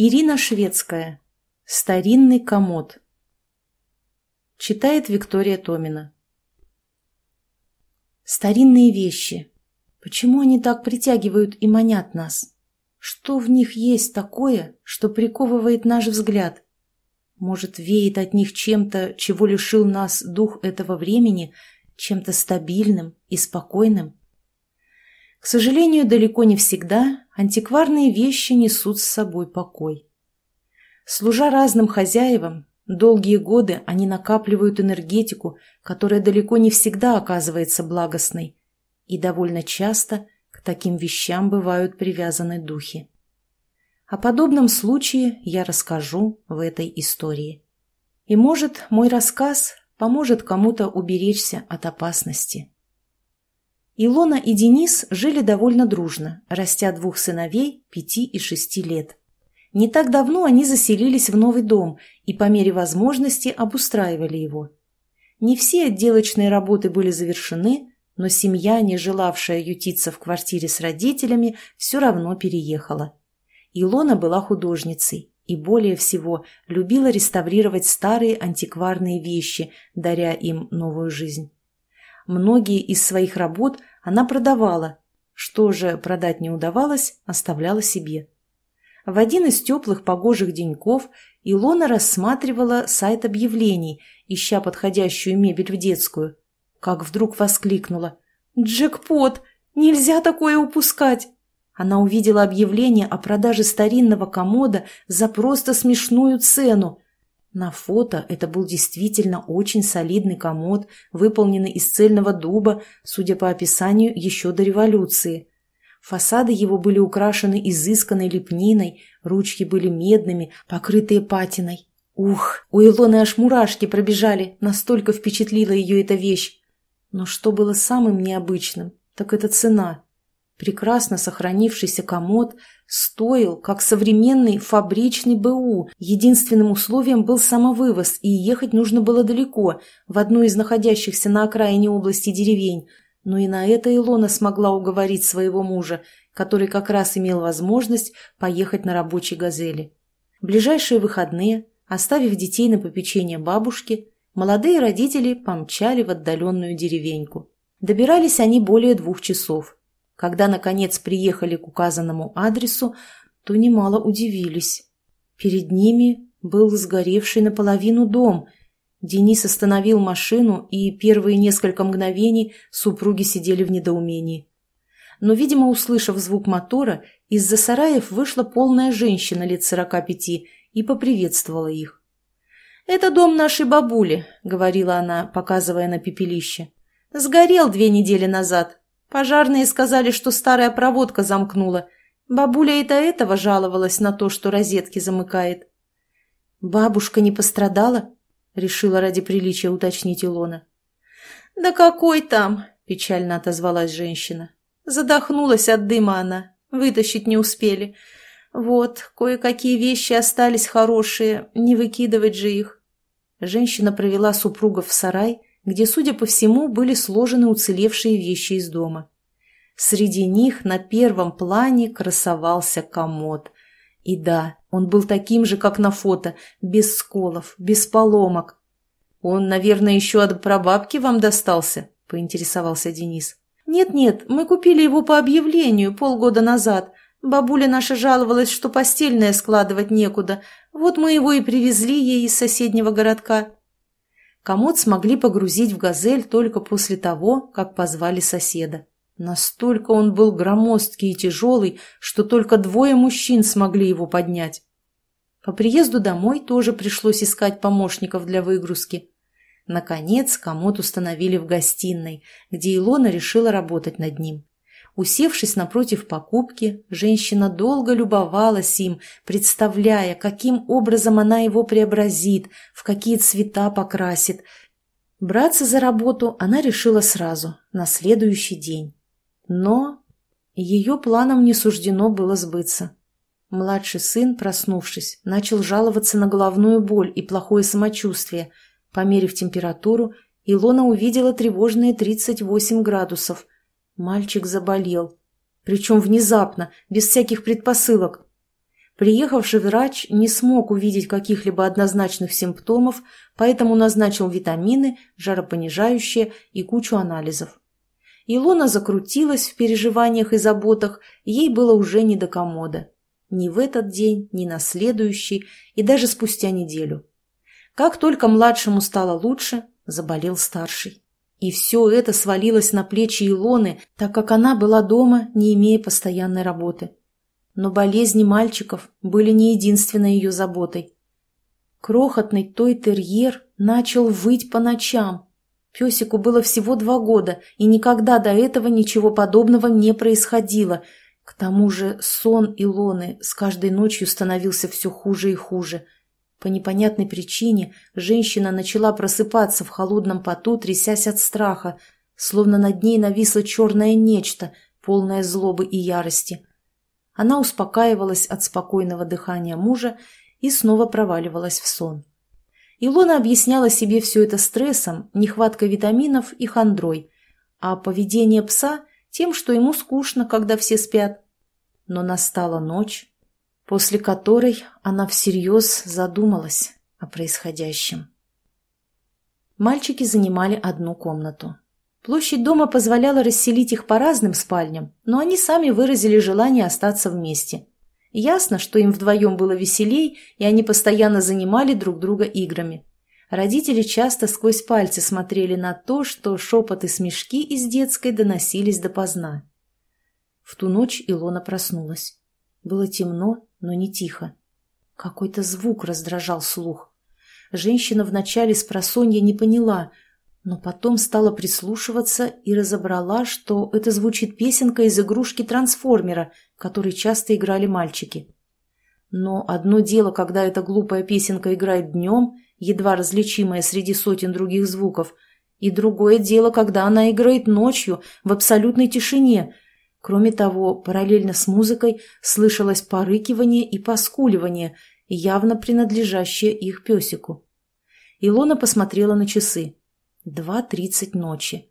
Ирина Шведская. Старинный комод. Читает Виктория Томина. Старинные вещи. Почему они так притягивают и манят нас? Что в них есть такое, что приковывает наш взгляд? Может, веет от них чем-то, чего лишил нас дух этого времени, чем-то стабильным и спокойным? К сожалению, далеко не всегда Антикварные вещи несут с собой покой. Служа разным хозяевам, долгие годы они накапливают энергетику, которая далеко не всегда оказывается благостной, и довольно часто к таким вещам бывают привязаны духи. О подобном случае я расскажу в этой истории. И, может, мой рассказ поможет кому-то уберечься от опасности. Илона и Денис жили довольно дружно, растя двух сыновей пяти и шести лет. Не так давно они заселились в новый дом и по мере возможности обустраивали его. Не все отделочные работы были завершены, но семья, не желавшая ютиться в квартире с родителями, все равно переехала. Илона была художницей и более всего любила реставрировать старые антикварные вещи, даря им новую жизнь. Многие из своих работ она продавала. Что же продать не удавалось, оставляла себе. В один из теплых погожих деньков Илона рассматривала сайт объявлений, ища подходящую мебель в детскую. Как вдруг воскликнула. «Джекпот! Нельзя такое упускать!» Она увидела объявление о продаже старинного комода за просто смешную цену – на фото это был действительно очень солидный комод, выполненный из цельного дуба, судя по описанию, еще до революции. Фасады его были украшены изысканной лепниной, ручки были медными, покрытые патиной. Ух, у Илоны аж мурашки пробежали, настолько впечатлила ее эта вещь. Но что было самым необычным, так это цена. Прекрасно сохранившийся комод стоил, как современный фабричный БУ. Единственным условием был самовывоз, и ехать нужно было далеко, в одну из находящихся на окраине области деревень. Но и на это Илона смогла уговорить своего мужа, который как раз имел возможность поехать на рабочей «Газели». В ближайшие выходные, оставив детей на попечение бабушки, молодые родители помчали в отдаленную деревеньку. Добирались они более двух часов – когда, наконец, приехали к указанному адресу, то немало удивились. Перед ними был сгоревший наполовину дом. Денис остановил машину, и первые несколько мгновений супруги сидели в недоумении. Но, видимо, услышав звук мотора, из-за сараев вышла полная женщина лет сорока пяти и поприветствовала их. «Это дом нашей бабули», — говорила она, показывая на пепелище. «Сгорел две недели назад. Пожарные сказали, что старая проводка замкнула. Бабуля и до этого жаловалась на то, что розетки замыкает. «Бабушка не пострадала?» — решила ради приличия уточнить Илона. «Да какой там?» — печально отозвалась женщина. Задохнулась от дыма она. Вытащить не успели. Вот, кое-какие вещи остались хорошие, не выкидывать же их. Женщина провела супругов в сарай, где, судя по всему, были сложены уцелевшие вещи из дома. Среди них на первом плане красовался комод. И да, он был таким же, как на фото, без сколов, без поломок. «Он, наверное, еще от прабабки вам достался?» – поинтересовался Денис. «Нет-нет, мы купили его по объявлению полгода назад. Бабуля наша жаловалась, что постельное складывать некуда. Вот мы его и привезли ей из соседнего городка». Комод смогли погрузить в «Газель» только после того, как позвали соседа. Настолько он был громоздкий и тяжелый, что только двое мужчин смогли его поднять. По приезду домой тоже пришлось искать помощников для выгрузки. Наконец комод установили в гостиной, где Илона решила работать над ним. Усевшись напротив покупки, женщина долго любовалась им, представляя, каким образом она его преобразит, в какие цвета покрасит. Браться за работу она решила сразу, на следующий день. Но ее планам не суждено было сбыться. Младший сын, проснувшись, начал жаловаться на головную боль и плохое самочувствие. Померив температуру, Илона увидела тревожные 38 градусов – Мальчик заболел. Причем внезапно, без всяких предпосылок. Приехавший врач не смог увидеть каких-либо однозначных симптомов, поэтому назначил витамины, жаропонижающие и кучу анализов. Илона закрутилась в переживаниях и заботах, ей было уже не до комода. Ни в этот день, ни на следующий, и даже спустя неделю. Как только младшему стало лучше, заболел старший. И все это свалилось на плечи Илоны, так как она была дома, не имея постоянной работы. Но болезни мальчиков были не единственной ее заботой. Крохотный той терьер начал выть по ночам. Песику было всего два года, и никогда до этого ничего подобного не происходило. К тому же сон Илоны с каждой ночью становился все хуже и хуже – по непонятной причине женщина начала просыпаться в холодном поту, трясясь от страха, словно над ней нависло черное нечто, полное злобы и ярости. Она успокаивалась от спокойного дыхания мужа и снова проваливалась в сон. Илона объясняла себе все это стрессом, нехваткой витаминов и хандрой, а поведение пса – тем, что ему скучно, когда все спят. Но настала ночь, после которой она всерьез задумалась о происходящем. Мальчики занимали одну комнату. Площадь дома позволяла расселить их по разным спальням, но они сами выразили желание остаться вместе. Ясно, что им вдвоем было веселей, и они постоянно занимали друг друга играми. Родители часто сквозь пальцы смотрели на то, что шепот и смешки из детской доносились допоздна. В ту ночь Илона проснулась. Было темно, но не тихо. Какой-то звук раздражал слух. Женщина вначале с просонья не поняла, но потом стала прислушиваться и разобрала, что это звучит песенка из игрушки «Трансформера», которой часто играли мальчики. Но одно дело, когда эта глупая песенка играет днем, едва различимая среди сотен других звуков, и другое дело, когда она играет ночью, в абсолютной тишине – Кроме того, параллельно с музыкой слышалось порыкивание и поскуливание, явно принадлежащее их песику. Илона посмотрела на часы. Два тридцать ночи.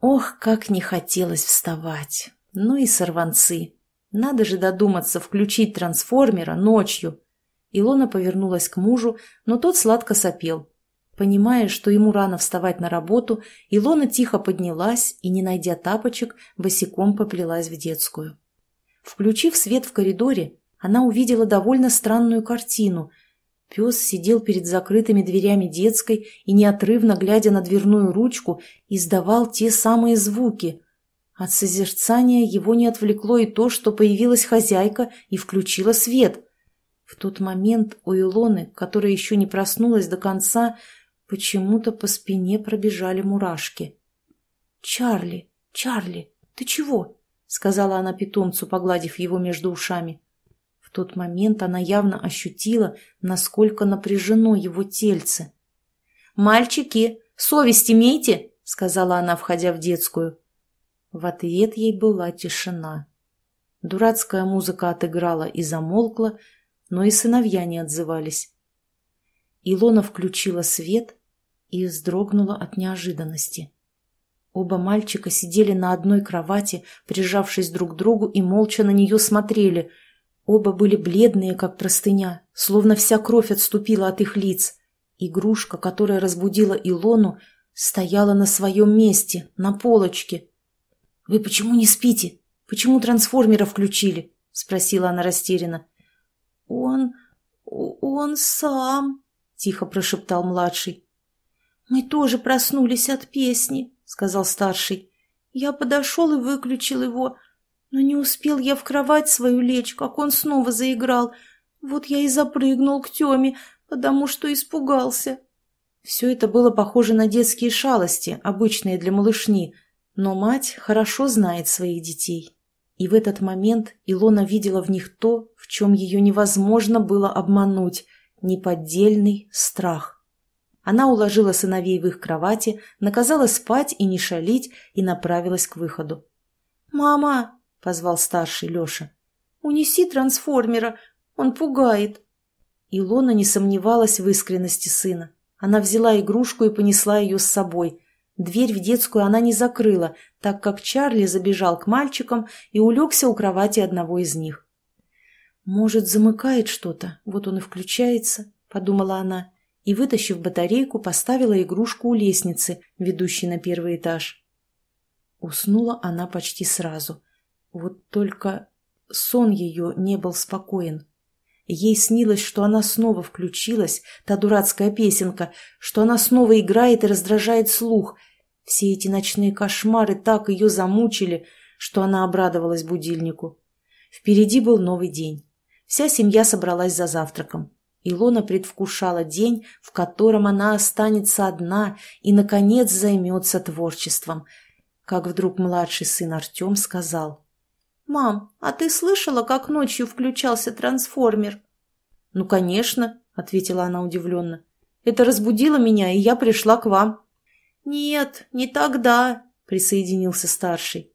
Ох, как не хотелось вставать. Ну и сорванцы. Надо же додуматься включить трансформера ночью. Илона повернулась к мужу, но тот сладко сопел. Понимая, что ему рано вставать на работу, Илона тихо поднялась и, не найдя тапочек, босиком поплелась в детскую. Включив свет в коридоре, она увидела довольно странную картину. Пес сидел перед закрытыми дверями детской и, неотрывно глядя на дверную ручку, издавал те самые звуки. От созерцания его не отвлекло и то, что появилась хозяйка и включила свет. В тот момент у Илоны, которая еще не проснулась до конца, Почему-то по спине пробежали мурашки. «Чарли, Чарли, ты чего?» — сказала она питомцу, погладив его между ушами. В тот момент она явно ощутила, насколько напряжено его тельце. «Мальчики, совесть имейте!» — сказала она, входя в детскую. В ответ ей была тишина. Дурацкая музыка отыграла и замолкла, но и сыновья не отзывались. Илона включила свет, и вздрогнула от неожиданности. Оба мальчика сидели на одной кровати, прижавшись друг к другу и молча на нее смотрели. Оба были бледные, как простыня, словно вся кровь отступила от их лиц. Игрушка, которая разбудила Илону, стояла на своем месте, на полочке. «Вы почему не спите? Почему трансформера включили?» — спросила она растерянно. «Он... он сам...» — тихо прошептал младший. «Мы тоже проснулись от песни», — сказал старший. «Я подошел и выключил его, но не успел я в кровать свою лечь, как он снова заиграл. Вот я и запрыгнул к Теме, потому что испугался». Все это было похоже на детские шалости, обычные для малышни, но мать хорошо знает своих детей. И в этот момент Илона видела в них то, в чем ее невозможно было обмануть – неподдельный страх. Она уложила сыновей в их кровати, наказала спать и не шалить и направилась к выходу. «Мама!» – позвал старший Леша. «Унеси трансформера, он пугает!» Илона не сомневалась в искренности сына. Она взяла игрушку и понесла ее с собой. Дверь в детскую она не закрыла, так как Чарли забежал к мальчикам и улегся у кровати одного из них. «Может, замыкает что-то, вот он и включается», — подумала она и, вытащив батарейку, поставила игрушку у лестницы, ведущей на первый этаж. Уснула она почти сразу. Вот только сон ее не был спокоен. Ей снилось, что она снова включилась, та дурацкая песенка, что она снова играет и раздражает слух. Все эти ночные кошмары так ее замучили, что она обрадовалась будильнику. Впереди был новый день. Вся семья собралась за завтраком. Илона предвкушала день, в котором она останется одна и, наконец, займется творчеством. Как вдруг младший сын Артем сказал. «Мам, а ты слышала, как ночью включался трансформер?» «Ну, конечно», — ответила она удивленно. «Это разбудило меня, и я пришла к вам». «Нет, не тогда», — присоединился старший.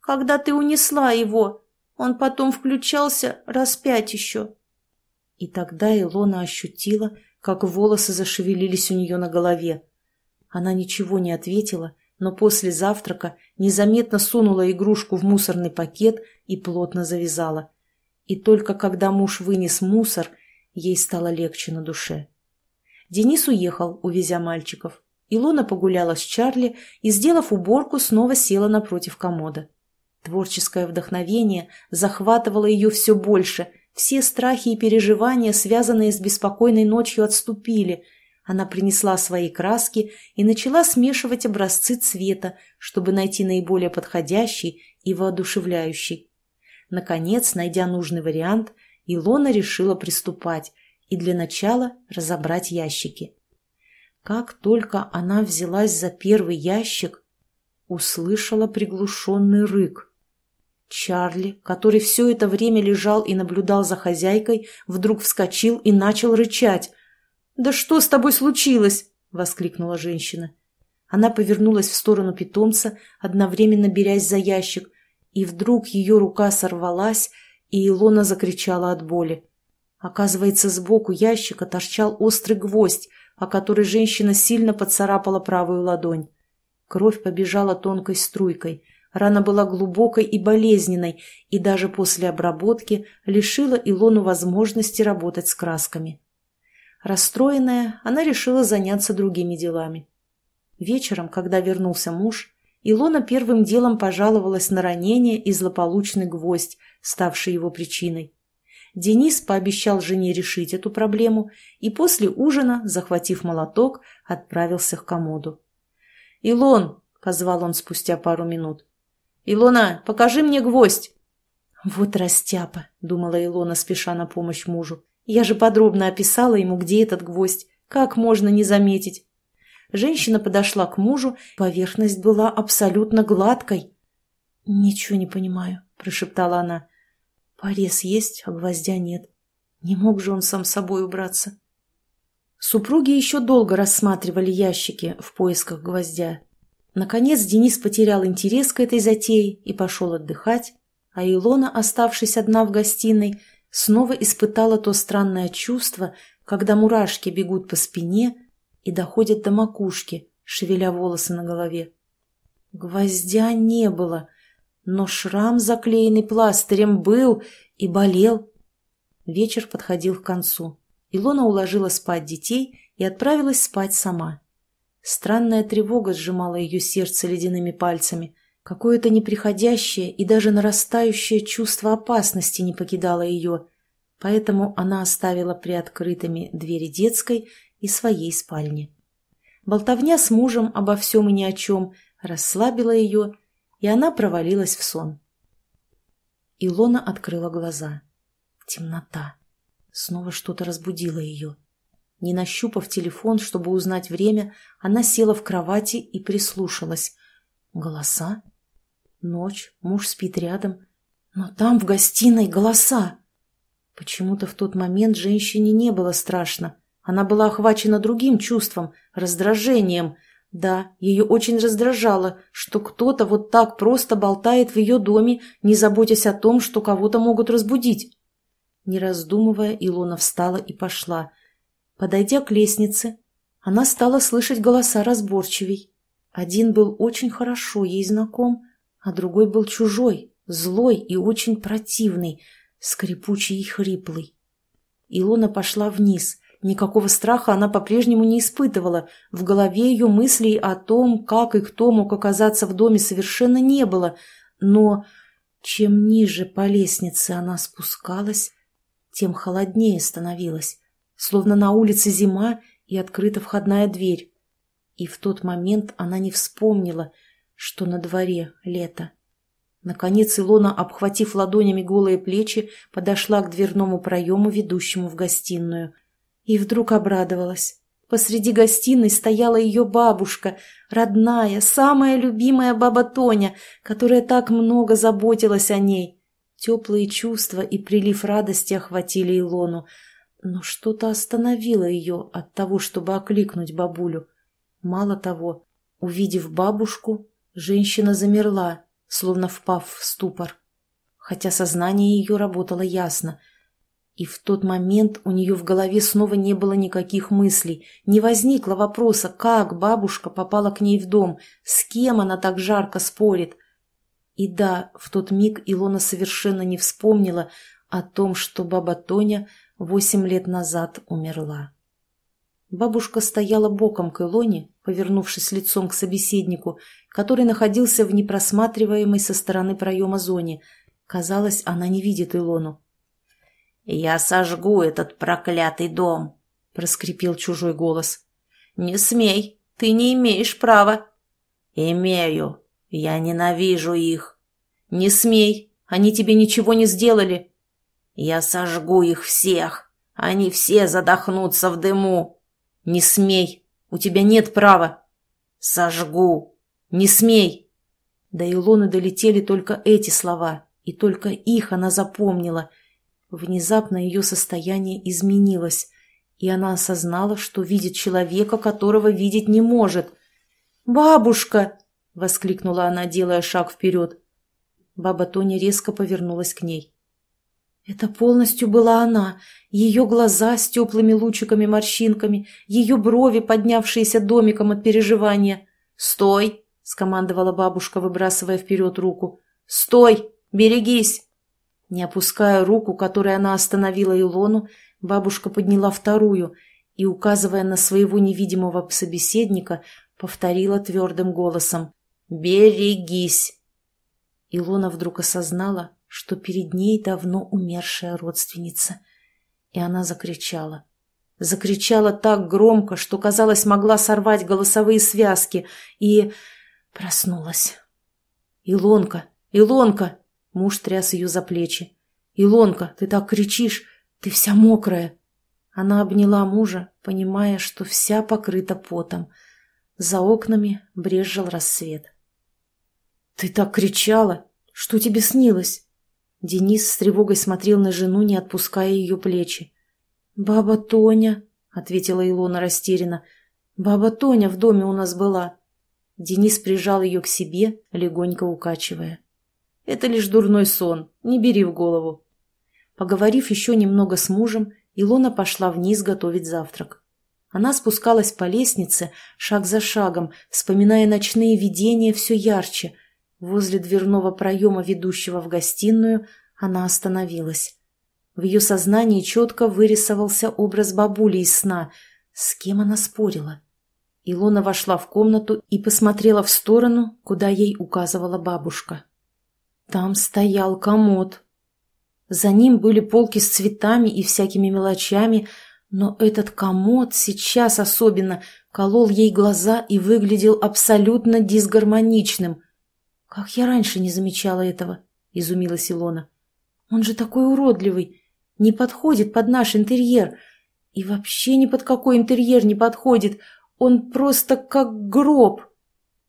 «Когда ты унесла его, он потом включался раз пять еще». И тогда Илона ощутила, как волосы зашевелились у нее на голове. Она ничего не ответила, но после завтрака незаметно сунула игрушку в мусорный пакет и плотно завязала. И только когда муж вынес мусор, ей стало легче на душе. Денис уехал, увезя мальчиков. Илона погуляла с Чарли и, сделав уборку, снова села напротив комода. Творческое вдохновение захватывало ее все больше – все страхи и переживания, связанные с беспокойной ночью, отступили. Она принесла свои краски и начала смешивать образцы цвета, чтобы найти наиболее подходящий и воодушевляющий. Наконец, найдя нужный вариант, Илона решила приступать и для начала разобрать ящики. Как только она взялась за первый ящик, услышала приглушенный рык. Чарли, который все это время лежал и наблюдал за хозяйкой, вдруг вскочил и начал рычать. «Да что с тобой случилось?» – воскликнула женщина. Она повернулась в сторону питомца, одновременно берясь за ящик, и вдруг ее рука сорвалась, и Илона закричала от боли. Оказывается, сбоку ящика торчал острый гвоздь, о который женщина сильно поцарапала правую ладонь. Кровь побежала тонкой струйкой – Рана была глубокой и болезненной, и даже после обработки лишила Илону возможности работать с красками. Расстроенная, она решила заняться другими делами. Вечером, когда вернулся муж, Илона первым делом пожаловалась на ранение и злополучный гвоздь, ставший его причиной. Денис пообещал жене решить эту проблему и после ужина, захватив молоток, отправился к комоду. «Илон!» – позвал он спустя пару минут. «Илона, покажи мне гвоздь!» «Вот растяпа!» – думала Илона, спеша на помощь мужу. «Я же подробно описала ему, где этот гвоздь. Как можно не заметить?» Женщина подошла к мужу, поверхность была абсолютно гладкой. «Ничего не понимаю», – прошептала она. «Порез есть, а гвоздя нет. Не мог же он сам собой убраться». Супруги еще долго рассматривали ящики в поисках гвоздя. Наконец Денис потерял интерес к этой затее и пошел отдыхать, а Илона, оставшись одна в гостиной, снова испытала то странное чувство, когда мурашки бегут по спине и доходят до макушки, шевеля волосы на голове. Гвоздя не было, но шрам, заклеенный пластырем, был и болел. Вечер подходил к концу. Илона уложила спать детей и отправилась спать сама. Странная тревога сжимала ее сердце ледяными пальцами. Какое-то неприходящее и даже нарастающее чувство опасности не покидало ее, поэтому она оставила приоткрытыми двери детской и своей спальни. Болтовня с мужем обо всем и ни о чем расслабила ее, и она провалилась в сон. Илона открыла глаза. Темнота. Снова что-то разбудило ее. Не нащупав телефон, чтобы узнать время, она села в кровати и прислушалась. Голоса? Ночь, муж спит рядом. Но там, в гостиной, голоса. Почему-то в тот момент женщине не было страшно. Она была охвачена другим чувством, раздражением. Да, ее очень раздражало, что кто-то вот так просто болтает в ее доме, не заботясь о том, что кого-то могут разбудить. Не раздумывая, Илона встала и пошла – Подойдя к лестнице, она стала слышать голоса разборчивей. Один был очень хорошо ей знаком, а другой был чужой, злой и очень противный, скрипучий и хриплый. Илона пошла вниз. Никакого страха она по-прежнему не испытывала. В голове ее мыслей о том, как и кто мог оказаться в доме, совершенно не было. Но чем ниже по лестнице она спускалась, тем холоднее становилось словно на улице зима и открыта входная дверь. И в тот момент она не вспомнила, что на дворе лето. Наконец Илона, обхватив ладонями голые плечи, подошла к дверному проему, ведущему в гостиную. И вдруг обрадовалась. Посреди гостиной стояла ее бабушка, родная, самая любимая баба Тоня, которая так много заботилась о ней. Теплые чувства и прилив радости охватили Илону. Но что-то остановило ее от того, чтобы окликнуть бабулю. Мало того, увидев бабушку, женщина замерла, словно впав в ступор. Хотя сознание ее работало ясно. И в тот момент у нее в голове снова не было никаких мыслей. Не возникло вопроса, как бабушка попала к ней в дом, с кем она так жарко спорит. И да, в тот миг Илона совершенно не вспомнила о том, что баба Тоня – восемь лет назад умерла. Бабушка стояла боком к Илоне, повернувшись лицом к собеседнику, который находился в непросматриваемой со стороны проема зоне. Казалось, она не видит Илону. «Я сожгу этот проклятый дом!» — проскрипел чужой голос. «Не смей! Ты не имеешь права!» «Имею! Я ненавижу их!» «Не смей! Они тебе ничего не сделали!» Я сожгу их всех. Они все задохнутся в дыму. Не смей. У тебя нет права. Сожгу. Не смей. До Илоны долетели только эти слова, и только их она запомнила. Внезапно ее состояние изменилось, и она осознала, что видит человека, которого видеть не может. «Бабушка!» — воскликнула она, делая шаг вперед. Баба Тоня резко повернулась к ней. Это полностью была она, ее глаза с теплыми лучиками-морщинками, ее брови, поднявшиеся домиком от переживания. «Стой!» — скомандовала бабушка, выбрасывая вперед руку. «Стой! Берегись!» Не опуская руку, которой она остановила Илону, бабушка подняла вторую и, указывая на своего невидимого собеседника, повторила твердым голосом «Берегись!». Илона вдруг осознала, что перед ней давно умершая родственница. И она закричала. Закричала так громко, что, казалось, могла сорвать голосовые связки, и проснулась. «Илонка! Илонка!» Муж тряс ее за плечи. «Илонка, ты так кричишь! Ты вся мокрая!» Она обняла мужа, понимая, что вся покрыта потом. За окнами брезжил рассвет. «Ты так кричала! Что тебе снилось?» Денис с тревогой смотрел на жену, не отпуская ее плечи. «Баба Тоня», — ответила Илона растерянно, — «баба Тоня в доме у нас была». Денис прижал ее к себе, легонько укачивая. «Это лишь дурной сон, не бери в голову». Поговорив еще немного с мужем, Илона пошла вниз готовить завтрак. Она спускалась по лестнице шаг за шагом, вспоминая ночные видения все ярче — Возле дверного проема, ведущего в гостиную, она остановилась. В ее сознании четко вырисовался образ бабули из сна. С кем она спорила? Илона вошла в комнату и посмотрела в сторону, куда ей указывала бабушка. Там стоял комод. За ним были полки с цветами и всякими мелочами, но этот комод сейчас особенно колол ей глаза и выглядел абсолютно дисгармоничным. «Как я раньше не замечала этого?» — изумилась Илона. «Он же такой уродливый, не подходит под наш интерьер. И вообще ни под какой интерьер не подходит, он просто как гроб!»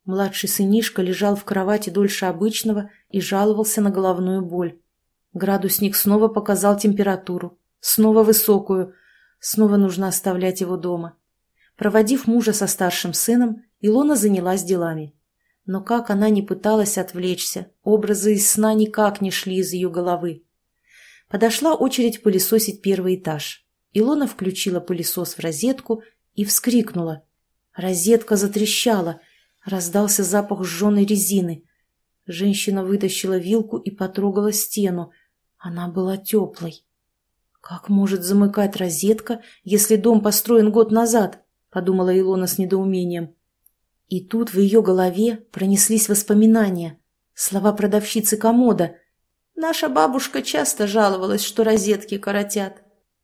Младший сынишка лежал в кровати дольше обычного и жаловался на головную боль. Градусник снова показал температуру, снова высокую, снова нужно оставлять его дома. Проводив мужа со старшим сыном, Илона занялась делами. Но как она не пыталась отвлечься, образы из сна никак не шли из ее головы. Подошла очередь пылесосить первый этаж. Илона включила пылесос в розетку и вскрикнула. Розетка затрещала, раздался запах сжженной резины. Женщина вытащила вилку и потрогала стену. Она была теплой. «Как может замыкать розетка, если дом построен год назад?» – подумала Илона с недоумением. И тут в ее голове пронеслись воспоминания. Слова продавщицы комода. «Наша бабушка часто жаловалась, что розетки коротят».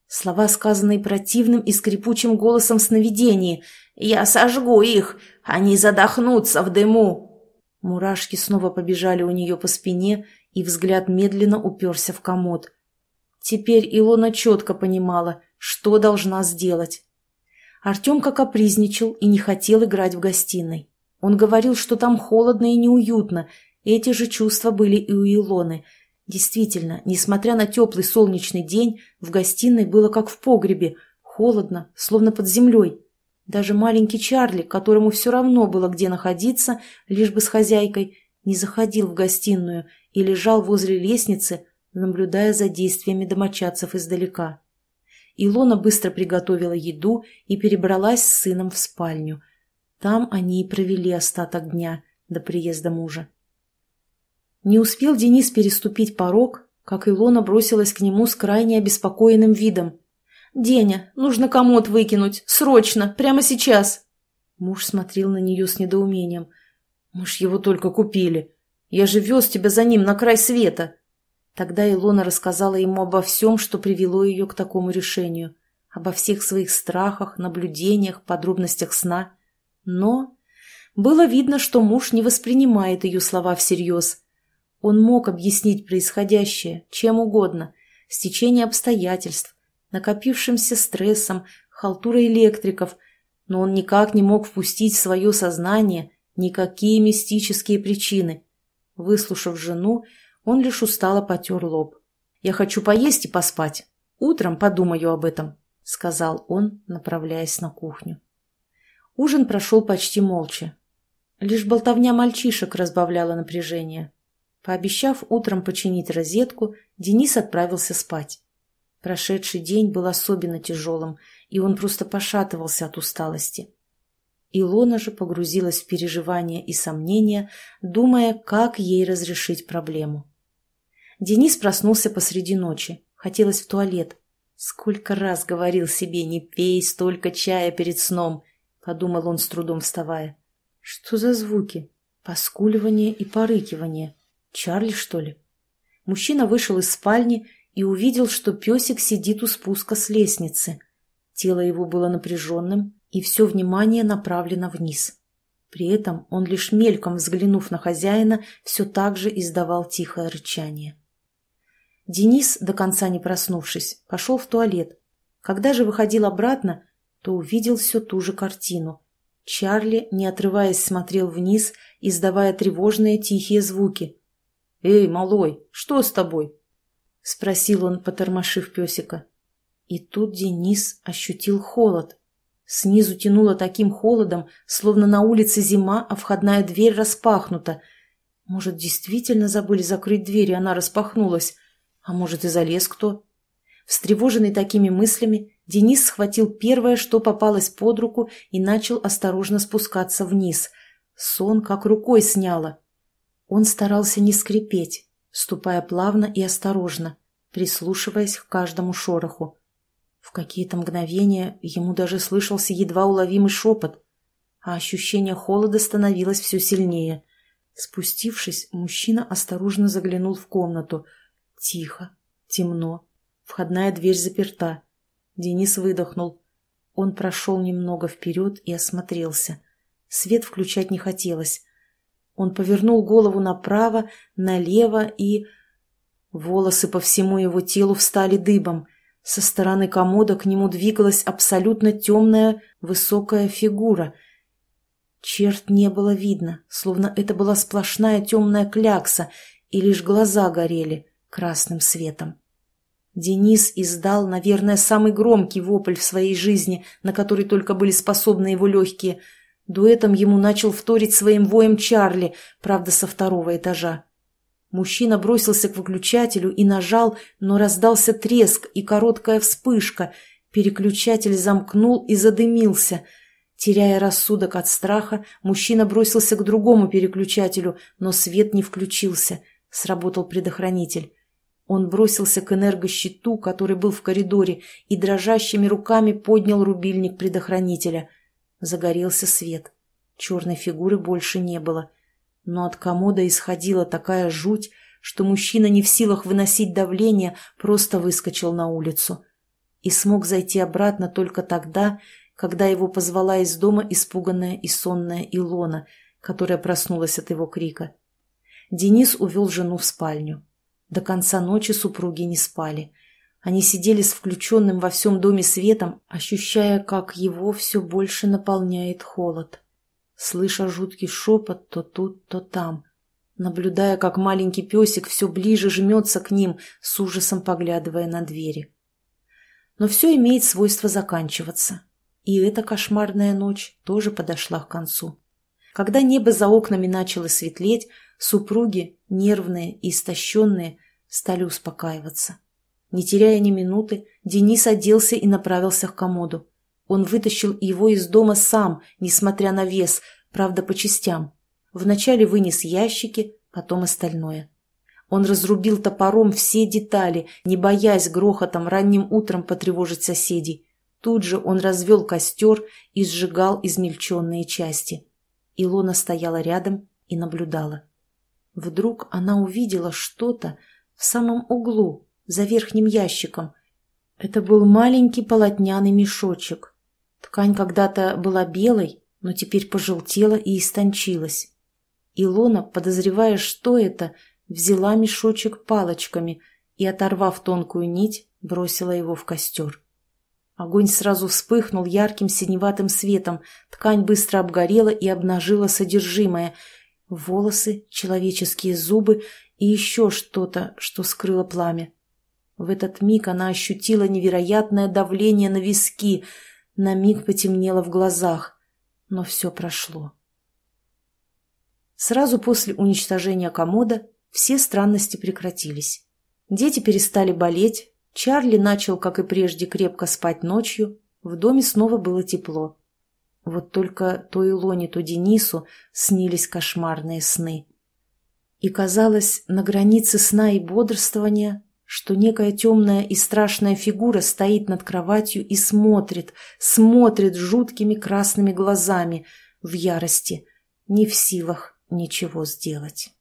Слова, сказанные противным и скрипучим голосом сновидений. «Я сожгу их! Они задохнутся в дыму!» Мурашки снова побежали у нее по спине, и взгляд медленно уперся в комод. Теперь Илона четко понимала, что должна сделать. Артемка капризничал и не хотел играть в гостиной. Он говорил, что там холодно и неуютно. Эти же чувства были и у Илоны. Действительно, несмотря на теплый солнечный день, в гостиной было как в погребе. Холодно, словно под землей. Даже маленький Чарли, которому все равно было где находиться, лишь бы с хозяйкой, не заходил в гостиную и лежал возле лестницы, наблюдая за действиями домочадцев издалека. Илона быстро приготовила еду и перебралась с сыном в спальню. Там они и провели остаток дня до приезда мужа. Не успел Денис переступить порог, как Илона бросилась к нему с крайне обеспокоенным видом. «Деня, нужно комод выкинуть! Срочно! Прямо сейчас!» Муж смотрел на нее с недоумением. «Мы ж его только купили! Я же вез тебя за ним на край света!» Тогда Илона рассказала ему обо всем, что привело ее к такому решению, обо всех своих страхах, наблюдениях, подробностях сна. Но было видно, что муж не воспринимает ее слова всерьез. Он мог объяснить происходящее чем угодно, стечение обстоятельств, накопившимся стрессом, халтурой электриков, но он никак не мог впустить в свое сознание никакие мистические причины. Выслушав жену, он лишь устало потер лоб. «Я хочу поесть и поспать. Утром подумаю об этом», — сказал он, направляясь на кухню. Ужин прошел почти молча. Лишь болтовня мальчишек разбавляла напряжение. Пообещав утром починить розетку, Денис отправился спать. Прошедший день был особенно тяжелым, и он просто пошатывался от усталости. Илона же погрузилась в переживания и сомнения, думая, как ей разрешить проблему. Денис проснулся посреди ночи. Хотелось в туалет. Сколько раз говорил себе, не пей столько чая перед сном, подумал он с трудом вставая. Что за звуки? Поскуливание и порыкивание. Чарли, что ли? Мужчина вышел из спальни и увидел, что песик сидит у спуска с лестницы. Тело его было напряженным, и все внимание направлено вниз. При этом он лишь мельком взглянув на хозяина, все так же издавал тихое рычание. Денис, до конца не проснувшись, пошел в туалет. Когда же выходил обратно, то увидел всю ту же картину. Чарли, не отрываясь, смотрел вниз, издавая тревожные тихие звуки. «Эй, малой, что с тобой?» — спросил он, потормошив песика. И тут Денис ощутил холод. Снизу тянуло таким холодом, словно на улице зима, а входная дверь распахнута. Может, действительно забыли закрыть дверь, и она распахнулась? А может, и залез кто? Встревоженный такими мыслями, Денис схватил первое, что попалось под руку, и начал осторожно спускаться вниз. Сон как рукой сняло. Он старался не скрипеть, ступая плавно и осторожно, прислушиваясь к каждому шороху. В какие-то мгновения ему даже слышался едва уловимый шепот, а ощущение холода становилось все сильнее. Спустившись, мужчина осторожно заглянул в комнату — Тихо, темно, входная дверь заперта. Денис выдохнул. Он прошел немного вперед и осмотрелся. Свет включать не хотелось. Он повернул голову направо, налево и... Волосы по всему его телу встали дыбом. Со стороны комода к нему двигалась абсолютно темная высокая фигура. Черт не было видно, словно это была сплошная темная клякса, и лишь глаза горели красным светом. Денис издал, наверное, самый громкий вопль в своей жизни, на который только были способны его легкие. Дуэтом ему начал вторить своим воем Чарли, правда, со второго этажа. Мужчина бросился к выключателю и нажал, но раздался треск и короткая вспышка. Переключатель замкнул и задымился. Теряя рассудок от страха, мужчина бросился к другому переключателю, но свет не включился. Сработал предохранитель. Он бросился к энергощиту, который был в коридоре, и дрожащими руками поднял рубильник предохранителя. Загорелся свет. Черной фигуры больше не было. Но от комода исходила такая жуть, что мужчина не в силах выносить давление, просто выскочил на улицу. И смог зайти обратно только тогда, когда его позвала из дома испуганная и сонная Илона, которая проснулась от его крика. Денис увел жену в спальню. До конца ночи супруги не спали. Они сидели с включенным во всем доме светом, ощущая, как его все больше наполняет холод. Слыша жуткий шепот то тут, то там. Наблюдая, как маленький песик все ближе жмется к ним, с ужасом поглядывая на двери. Но все имеет свойство заканчиваться. И эта кошмарная ночь тоже подошла к концу. Когда небо за окнами начало светлеть, супруги, нервные и истощенные, стали успокаиваться. Не теряя ни минуты, Денис оделся и направился к комоду. Он вытащил его из дома сам, несмотря на вес, правда, по частям. Вначале вынес ящики, потом остальное. Он разрубил топором все детали, не боясь грохотом ранним утром потревожить соседей. Тут же он развел костер и сжигал измельченные части. Илона стояла рядом и наблюдала. Вдруг она увидела что-то, в самом углу, за верхним ящиком. Это был маленький полотняный мешочек. Ткань когда-то была белой, но теперь пожелтела и истончилась. Илона, подозревая, что это, взяла мешочек палочками и, оторвав тонкую нить, бросила его в костер. Огонь сразу вспыхнул ярким синеватым светом, ткань быстро обгорела и обнажила содержимое — волосы, человеческие зубы и еще что-то, что скрыло пламя. В этот миг она ощутила невероятное давление на виски, на миг потемнело в глазах, но все прошло. Сразу после уничтожения комода все странности прекратились. Дети перестали болеть, Чарли начал, как и прежде, крепко спать ночью, в доме снова было тепло. Вот только то Илоне, то Денису снились кошмарные сны. И казалось, на границе сна и бодрствования, что некая темная и страшная фигура стоит над кроватью и смотрит, смотрит жуткими красными глазами, в ярости, не в силах ничего сделать.